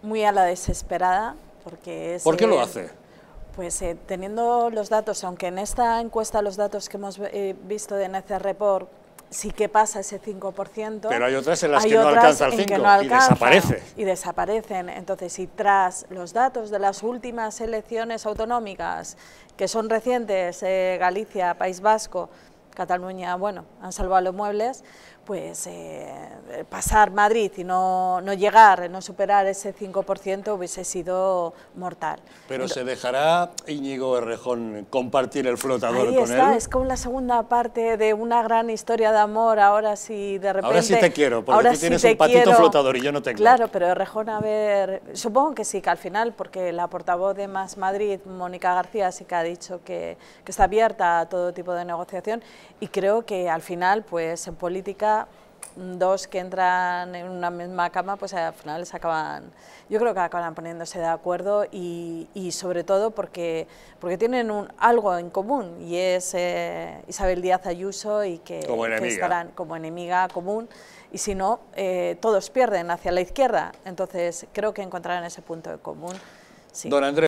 Muy a la desesperada, porque es... ¿Por qué lo eh, hace? Pues eh, teniendo los datos, aunque en esta encuesta los datos que hemos eh, visto de NCR Report sí que pasa ese 5%. Pero hay otras en las que, no alcanza el 5, y desaparece. Y desaparecen. Entonces, si tras los datos de las últimas elecciones autonómicas, que son recientes, Galicia, País Vasco, Cataluña, bueno, han salvado los muebles, pues eh, pasar Madrid y no, no, llegar, eh, no superar ese 5% hubiese sido mortal. Pero ¿se dejará Íñigo Errejón compartir el flotador ahí con está, Es como la segunda parte de una gran historia de amor, ahora sí de repente... Ahora sí te quiero, porque tú tienes un patito flotador y yo no tengo. Claro, pero Errejón, a ver, supongo que sí, que al final, porque la portavoz de Más Madrid, Mónica García, sí que ha dicho que, que está abierta a todo tipo de negociación y creo que al final, pues en política, mm, dos que entran en una misma cama, pues al final se acaban, yo creo que acaban poniéndose de acuerdo y, sobre todo porque, porque tienen un, algo en común y es eh, Isabel Díaz Ayuso y que, estarán como enemiga común y si no, eh, todos pierden hacia la izquierda. Entonces creo que encontrarán ese punto en común.